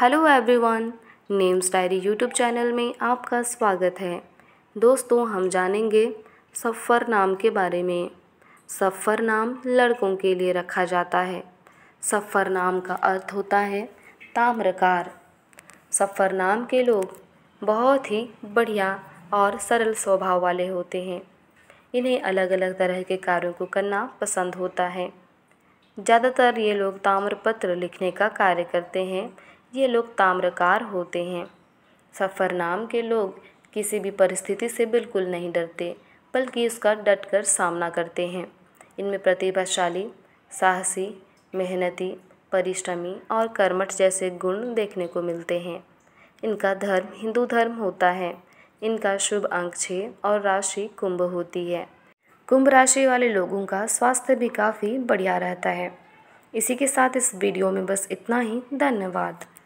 hello everyone names diary YouTube channel में आपका स्वागत है दोस्तों हम जानेंगे सफ़र नाम के बारे में सफ़र नाम लड़कों के लिए रखा जाता है सफ़र नाम का अर्थ होता है ताम्रकार सफ़र नाम के लोग बहुत ही बढ़िया और सरल स्वभाव वाले होते हैं इन्हें अलग अलग तरह के कार्यों को करना पसंद होता है ज़्यादातर ये लोग ताम्रपत्र लिखने का कार्य करते हैं ये लोग ताम्रकार होते हैं सफर नाम के लोग किसी भी परिस्थिति से बिल्कुल नहीं डरते बल्कि उसका डट कर सामना करते हैं इनमें प्रतिभाशाली साहसी मेहनती परिश्रमी और कर्मठ जैसे गुण देखने को मिलते हैं इनका धर्म हिंदू धर्म होता है इनका शुभ अंक छः और राशि कुंभ होती है कुंभ राशि वाले लोगों का स्वास्थ्य भी काफ़ी बढ़िया रहता है इसी के साथ इस वीडियो में बस इतना ही धन्यवाद